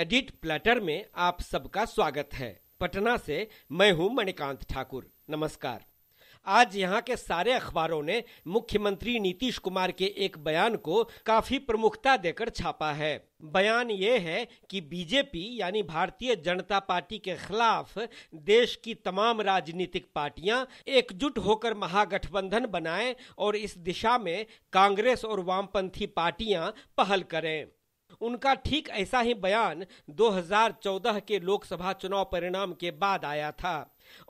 edit platter में आप सबका स्वागत है पटना से मैं हूं मणिकांत ठाकुर नमस्कार आज यहां के सारे अखबारों ने मुख्यमंत्री नीतीश कुमार के एक बयान को काफी प्रमुखता देकर छापा है बयान ये है कि बीजेपी यानी भारतीय जनता पार्टी के खिलाफ देश की तमाम राजनीतिक पार्टियां एकजुट होकर महागठबंधन बनाएं और इस दिशा में कांग्रेस और वामपंथी पार्टियां पहल करें उनका ठीक ऐसा ही बयान 2014 के लोकसभा चुनाव परिणाम के बाद आया था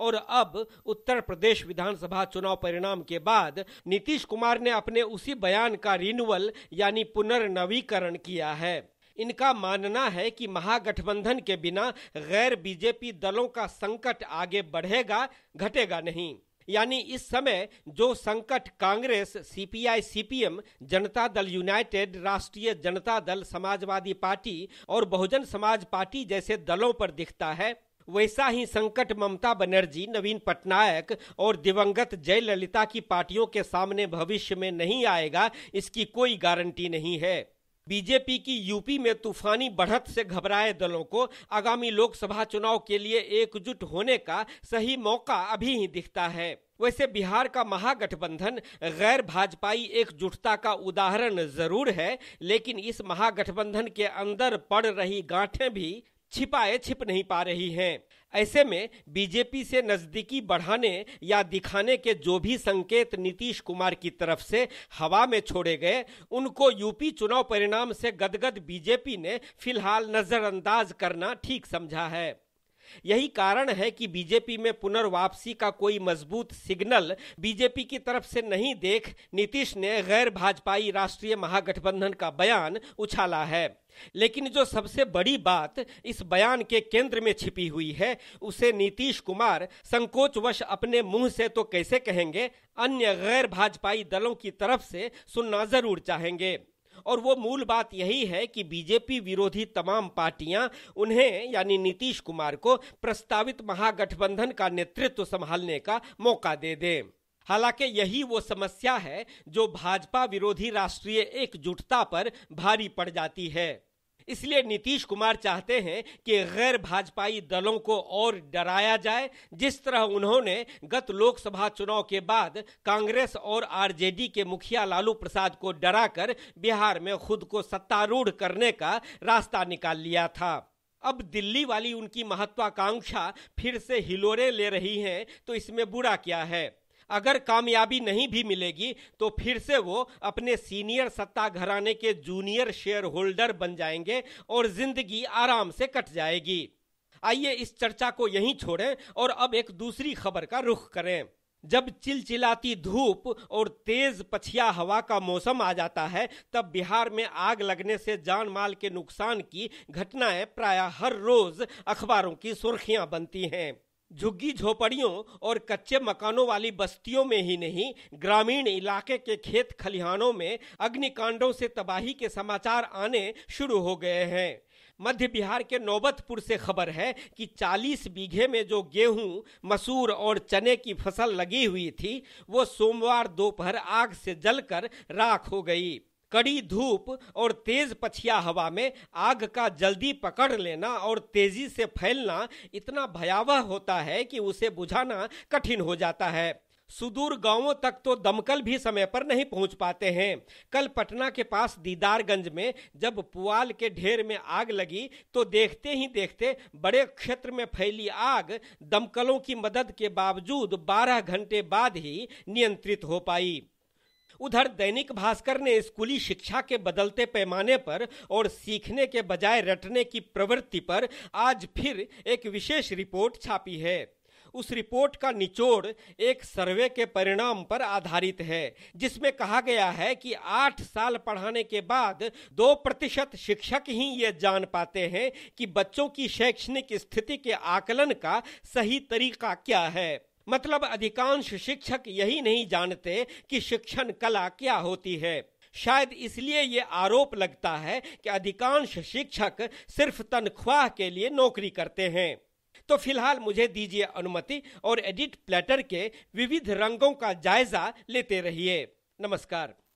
और अब उत्तर प्रदेश विधानसभा चुनाव परिणाम के बाद नीतीश कुमार ने अपने उसी बयान का रिन्यूअल यानी पुनर्नवीकरण किया है इनका मानना है कि महागठबंधन के बिना गैर बीजेपी दलों का संकट आगे बढ़ेगा घटेगा नहीं यानी इस समय जो संकट कांग्रेस सीपीआई सीपीएम जनता दल यूनाइटेड राष्ट्रीय जनता दल समाजवादी पार्टी और बहुजन समाज पार्टी जैसे दलों पर दिखता है वैसा ही संकट ममता बनर्जी नवीन पटनायक और दिवंगत जयललिता की पार्टियों के सामने भविष्य में नहीं आएगा इसकी कोई गारंटी नहीं है बीजेपी की यूपी में तूफानी बढ़त से घबराए दलों को आगामी लोकसभा चुनाव के लिए एकजुट होने का सही मौका अभी ही दिखता है वैसे बिहार का महागठबंधन गैर भाजपाई एकजुटता का उदाहरण जरूर है लेकिन इस महागठबंधन के अंदर पड़ रही गांठें भी छिपाए छिप नहीं पा रही हैं ऐसे में बीजेपी से नजदीकी बढ़ाने या दिखाने के जो भी संकेत नीतीश कुमार की तरफ से हवा में छोड़े गए उनको यूपी चुनाव परिणाम से गदगद बीजेपी ने फिलहाल नजरअंदाज करना ठीक समझा है यही कारण है कि बीजेपी में पुनर्वापसी का कोई मजबूत सिग्नल बीजेपी की तरफ से नहीं देख नीतीश ने गैर भाजपाई राष्ट्रीय महागठबंधन का बयान उछाला है लेकिन जो सबसे बड़ी बात इस बयान के केंद्र में छिपी हुई है उसे नीतीश कुमार संकोचवश अपने मुंह से तो कैसे कहेंगे अन्य गैर भाजपाई दलों की तरफ से सुनना जरूर चाहेंगे और वो मूल बात यही है कि बीजेपी विरोधी तमाम पार्टियां उन्हें यानी नीतीश कुमार को प्रस्तावित महागठबंधन का नेतृत्व संभालने का मौका दे दे हालांकि यही वो समस्या है जो भाजपा विरोधी राष्ट्रीय एकजुटता पर भारी पड़ जाती है इसलिए नीतीश कुमार चाहते हैं कि गैर भाजपाई दलों को और डराया जाए जिस तरह उन्होंने गत लोकसभा चुनाव के बाद कांग्रेस और आरजेडी के मुखिया लालू प्रसाद को डराकर बिहार में खुद को सत्तारूढ़ करने का रास्ता निकाल लिया था अब दिल्ली वाली उनकी महत्वाकांक्षा फिर से हिलोरे ले रही है तो इसमें बुरा क्या है अगर कामयाबी नहीं भी मिलेगी तो फिर से वो अपने सीनियर सत्ता घराने के जूनियर शेयर होल्डर बन जाएंगे और जिंदगी आराम से कट जाएगी आइए इस चर्चा को यहीं छोड़ें और अब एक दूसरी खबर का रुख करें जब चिलचिलाती धूप और तेज पछिया हवा का मौसम आ जाता है तब बिहार में आग लगने से जान माल के नुकसान की घटनाएं प्रायः हर रोज अखबारों की सुर्खियां बनती हैं झुग्गी झोपड़ियों और कच्चे मकानों वाली बस्तियों में ही नहीं ग्रामीण इलाके के खेत खलिहानों में अग्निकांडों से तबाही के समाचार आने शुरू हो गए हैं मध्य बिहार के नौबतपुर से खबर है कि 40 बीघे में जो गेहूं मसूर और चने की फसल लगी हुई थी वो सोमवार दोपहर आग से जलकर राख हो गई कड़ी धूप और तेज पछिया हवा में आग का जल्दी पकड़ लेना और तेजी से फैलना इतना भयावह होता है कि उसे बुझाना कठिन हो जाता है सुदूर गांवों तक तो दमकल भी समय पर नहीं पहुंच पाते हैं कल पटना के पास दीदारगंज में जब पुआल के ढेर में आग लगी तो देखते ही देखते बड़े क्षेत्र में फैली आग दमकलों की मदद के बावजूद 12 घंटे बाद ही नियंत्रित हो पाई उधर दैनिक भास्कर ने स्कूली शिक्षा के बदलते पैमाने पर और सीखने के बजाय रटने की प्रवृत्ति पर आज फिर एक विशेष रिपोर्ट छापी है उस रिपोर्ट का निचोड़ एक सर्वे के परिणाम पर आधारित है जिसमें कहा गया है कि आठ साल पढ़ाने के बाद दो प्रतिशत शिक्षक ही ये जान पाते हैं कि बच्चों की शैक्षणिक स्थिति के आकलन का सही तरीका क्या है मतलब अधिकांश शिक्षक यही नहीं जानते कि शिक्षण कला क्या होती है शायद इसलिए ये आरोप लगता है कि अधिकांश शिक्षक सिर्फ तनख्वाह के लिए नौकरी करते हैं तो फिलहाल मुझे दीजिए अनुमति और एडिट प्लेटर के विविध रंगों का जायजा लेते रहिए नमस्कार